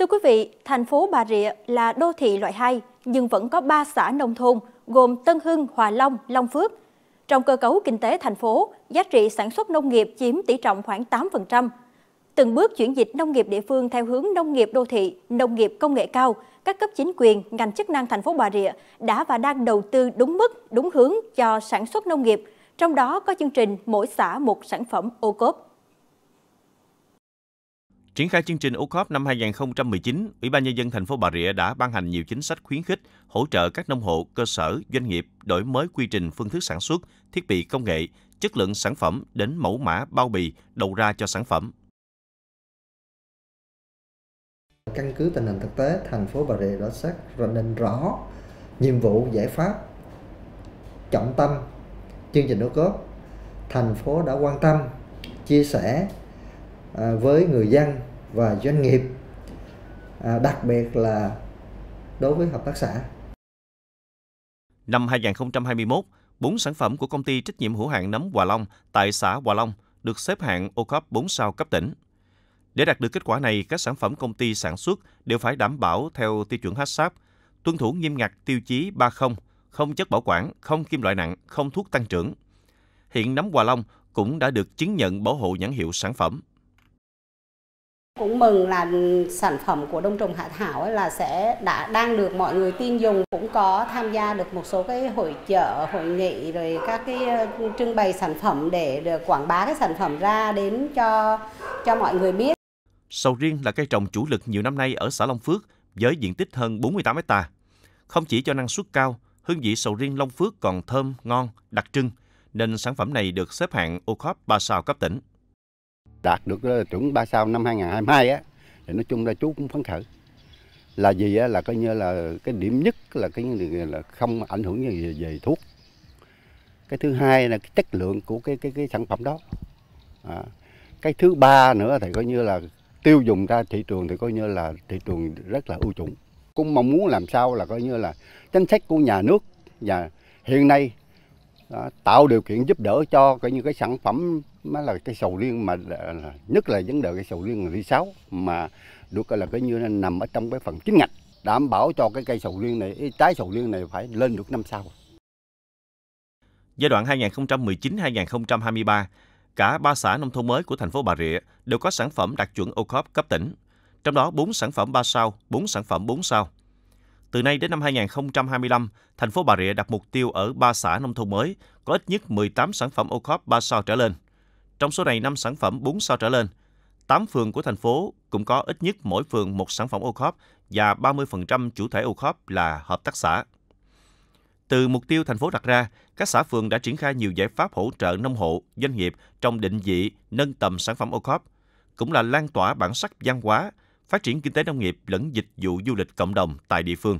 Thưa quý vị, thành phố Bà Rịa là đô thị loại 2 nhưng vẫn có 3 xã nông thôn gồm Tân Hưng, Hòa Long, Long Phước. Trong cơ cấu kinh tế thành phố, giá trị sản xuất nông nghiệp chiếm tỷ trọng khoảng 8%. Từng bước chuyển dịch nông nghiệp địa phương theo hướng nông nghiệp đô thị, nông nghiệp công nghệ cao, các cấp chính quyền, ngành chức năng thành phố Bà Rịa đã và đang đầu tư đúng mức, đúng hướng cho sản xuất nông nghiệp, trong đó có chương trình mỗi xã một sản phẩm ô cốp. Triển khai chương trình OCOP năm 2019, Ủy ban nhân dân thành phố Bà Rịa đã ban hành nhiều chính sách khuyến khích, hỗ trợ các nông hộ, cơ sở, doanh nghiệp đổi mới quy trình phương thức sản xuất, thiết bị công nghệ, chất lượng sản phẩm đến mẫu mã bao bì đầu ra cho sản phẩm. Căn cứ tình hình thực tế, thành phố Bà Rịa đã xác định rõ nhiệm vụ giải pháp trọng tâm chương trình OCOP. Thành phố đã quan tâm, chia sẻ à, với người dân và doanh nghiệp à, đặc biệt là đối với hợp tác xã. Năm 2021, bốn sản phẩm của công ty trách nhiệm hữu hạn nấm Hòa Long tại xã Hòa Long được xếp hạng ô cốp 4 sao cấp tỉnh. Để đạt được kết quả này, các sản phẩm công ty sản xuất đều phải đảm bảo theo tiêu chuẩn HACCP, tuân thủ nghiêm ngặt tiêu chí 30, không chất bảo quản, không kim loại nặng, không thuốc tăng trưởng. Hiện nấm Hòa Long cũng đã được chứng nhận bảo hộ nhãn hiệu sản phẩm cũng mừng là sản phẩm của đông trùng hạ thảo là sẽ đã đang được mọi người tin dùng cũng có tham gia được một số cái hội chợ hội nghị rồi các cái ờ, trưng bày sản phẩm để được quảng bá cái sản phẩm ra đến cho cho mọi người biết sầu riêng là cây trồng chủ lực nhiều năm nay ở xã Long Phước với diện tích hơn 48 hecta không chỉ cho năng suất cao hương vị sầu riêng Long Phước còn thơm ngon đặc trưng nên sản phẩm này được xếp hạng ô khớp ba sao cấp tỉnh đạt được ờ, chuẩn ba sao năm 2022 á thì nói chung là chú cũng phấn khởi là gì á là coi như là cái điểm nhất là cái là không ảnh hưởng gì về, về thuốc cái thứ hai là cái chất lượng của cái cái cái sản phẩm đó à. cái thứ ba nữa thì coi như là tiêu dùng ra thị trường thì coi như là thị trường rất là ưu chuộng cũng mong muốn làm sao là coi như là chính sách của nhà nước và hiện nay đó, tạo điều kiện giúp đỡ cho cái như cái sản phẩm mà là cây sầu riêng mà nhất là vấn đề cây sầu riêng ly sáu mà được gọi là cái như nằm ở trong cái phần chính ngạch đảm bảo cho cái cây sầu riêng này trái sầu riêng này phải lên được năm sau. Giai đoạn 2019-2023, cả ba xã nông thôn mới của thành phố Bà Rịa đều có sản phẩm đạt chuẩn Ocop cấp tỉnh, trong đó 4 sản phẩm 3 sao, 4 sản phẩm 4 sao. Từ nay đến năm 2025, thành phố Bà Rịa đặt mục tiêu ở 3 xã nông thôn mới có ít nhất 18 sản phẩm ô cóp 3 sao trở lên. Trong số này, 5 sản phẩm 4 sao trở lên. 8 phường của thành phố cũng có ít nhất mỗi phường một sản phẩm ô cóp và 30% chủ thể ô cóp là hợp tác xã. Từ mục tiêu thành phố đặt ra, các xã phường đã triển khai nhiều giải pháp hỗ trợ nông hộ, doanh nghiệp trong định vị, nâng tầm sản phẩm ô cóp, cũng là lan tỏa bản sắc văn hóa, phát triển kinh tế nông nghiệp lẫn dịch vụ du lịch cộng đồng tại địa phương.